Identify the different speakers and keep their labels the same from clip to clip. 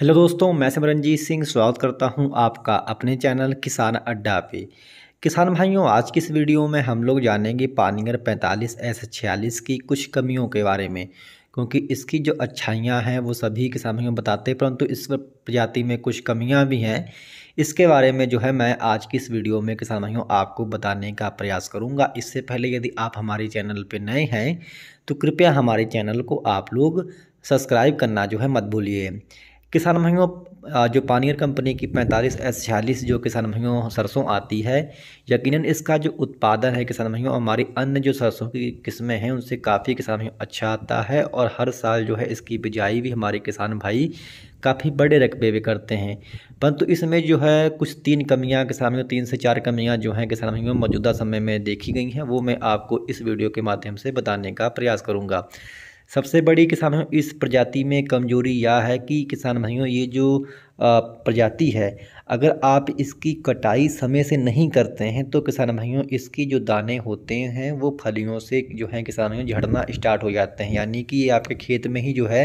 Speaker 1: hello दोस्तों मैं सिमरनजीत सिंह स्वागत करता हूं आपका अपने चैनल किसान अड्डा पे किसान भाइयों आज की इस वीडियो में हम लोग जानेंगे पानीगर पैंतालीस एस छियालीस की कुछ कमियों के बारे में क्योंकि इसकी जो अच्छाइयां हैं वो सभी किसान भाइयों बताते हैं परंतु इस प्रजाति में कुछ कमियां भी हैं इसके बारे में जो है मैं आज की इस वीडियो में किसान भाइयों आपको बताने का प्रयास करूँगा इससे पहले यदि आप हमारे चैनल पर नए हैं तो कृपया हमारे चैनल को आप लोग सब्सक्राइब करना जो है मत भूलिए किसान भाइयों जो पानीर कंपनी की पैंतालीस एस छियालीस जो किसान भाइयों सरसों आती है यकीनन इसका जो उत्पादन है किसान भाइयों हमारी अन्य जो सरसों की किस्में हैं उनसे काफ़ी किसान भाइयों अच्छा आता है और हर साल जो है इसकी बिजाई भी हमारे किसान भाई काफ़ी बड़े रकबे भी करते हैं परंतु इसमें जो है कुछ तीन कमियां किसान भाइयों तीन से चार कमियां जो हैं किसान भाइयों मौजूदा समय में देखी गई हैं वो मैं आपको इस वीडियो के माध्यम से बताने का प्रयास करूँगा सबसे बड़ी किसान भाई इस प्रजाति में कमजोरी यह है कि किसान भाइयों ये जो प्रजाति है अगर आप इसकी कटाई समय से नहीं करते हैं तो किसान भाइयों इसकी जो दाने होते हैं वो फलियों से जो है किसान भाइयों झड़ना स्टार्ट हो जाते हैं यानी कि ये आपके खेत में ही जो है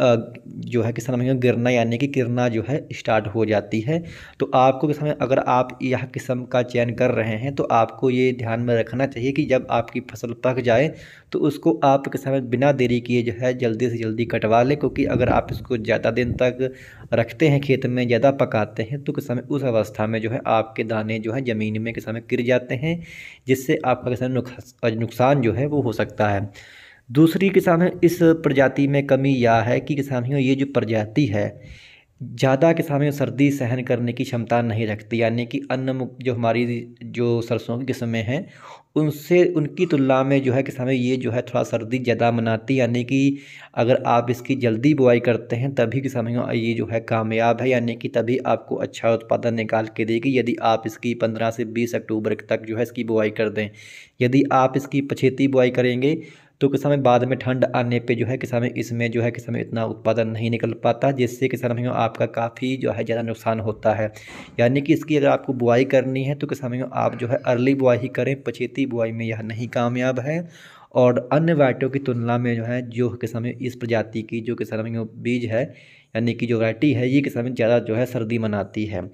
Speaker 1: जो है किस समय गिरना यानी कि किरना जो है स्टार्ट हो जाती है तो आपको किस समय अगर आप यह किस्म का चयन कर रहे हैं तो आपको ये ध्यान में रखना चाहिए कि जब आपकी फसल पक जाए तो उसको आप किस समय बिना देरी किए जो है जल्दी से जल्दी कटवा लें क्योंकि अगर आप इसको ज़्यादा दिन तक रखते हैं खेत में ज़्यादा पकाते हैं तो किस समय उस अवस्था में जो है आपके दाने जो है ज़मीन में किस समय गिर जाते हैं जिससे आपका किसान नुकसान जो है वो हो सकता है दूसरी किसान इस प्रजाति में कमी यह है कि किसानियों ये जो प्रजाति है ज़्यादा किसानों सर्दी सहन करने की क्षमता नहीं रखती यानी कि अन्य जो हमारी जो सरसों की किस्में हैं उनसे उनकी तुलना में जो है किसानों ये जो है थोड़ा सर्दी ज़्यादा मनाती यानी कि अगर आप इसकी जल्दी बुआई करते हैं तभी किसानों ये जो है कामयाब है यानी कि तभी आपको अच्छा उत्पादन निकाल के देगी यदि आप इसकी पंद्रह से बीस अक्टूबर तक जो है इसकी बुआई कर दें यदि आप इसकी पछेती बुआई करेंगे तो किसान में बाद में ठंड आने पे जो है किसान में इसमें जो है किसान में इतना उत्पादन नहीं निकल पाता जिससे किसान भाइयों आपका काफ़ी जो है ज़्यादा नुकसान होता है यानी कि इसकी अगर आपको बुआई करनी है तो किसान भाइयों आप जो है अर्ली बुआई ही करें पचेती बुआई में यह नहीं कामयाब है और अन्य वाइटों की तुलना में जो है जो किसान में इस प्रजाति की जो किसान में बीज है यानी कि जो वैरायटी है ये किसान में ज़्यादा जो है सर्दी मनाती है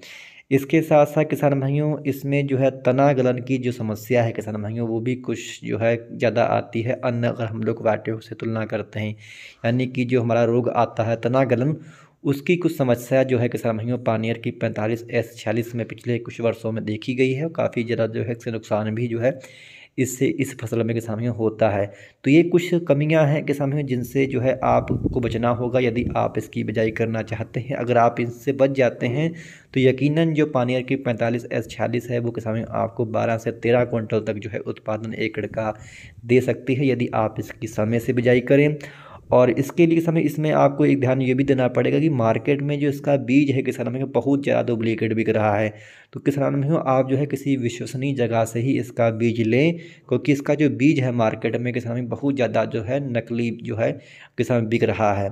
Speaker 1: इसके साथ साथ किसान भाइयों इसमें जो है तना गलन की जो समस्या है किसान भाइयों वो भी कुछ जो है ज़्यादा आती है अन्य अगर हम लोग वाटियों से तुलना करते हैं यानी कि जो हमारा रोग आता है तना गलन उसकी कुछ समस्या जो है किसान भाइयों पानियर की पैंतालीस एस छियालीस में पिछले कुछ वर्षों में देखी गई है और काफ़ी ज़्यादा जो है इससे नुकसान भी जो है इससे इस फसल में किसान भाइयों होता है तो ये कुछ कमियां हैं किसान भाइयों जिनसे जो है आपको बचना होगा यदि आप इसकी बिजाई करना चाहते हैं अगर आप इनसे बच जाते हैं तो यकीनन जो पानी की पैंतालीस एस छियालीस है वो किसान भाइयों आपको बारह से तेरह क्विंटल तक जो है उत्पादन एकड़ का दे सकती है यदि आप इसकी समय से बिजाई करें और इसके लिए समय इसमें आपको एक ध्यान ये भी देना पड़ेगा कि मार्केट में जो इसका बीज है किसान में बहुत ज़्यादा डुप्लीकेट बिक रहा है तो किसान में आप जो है किसी विश्वसनीय जगह से ही इसका बीज लें क्योंकि इसका जो बीज है मार्केट में किसान में बहुत ज़्यादा जो है नकली जो है किसान बिक रहा है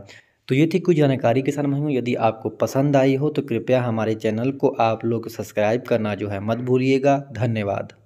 Speaker 1: तो ये थी कुछ जानकारी किसान में यदि आपको पसंद आई हो तो कृपया हमारे चैनल को आप लोग सब्सक्राइब करना जो है मत भूलिएगा धन्यवाद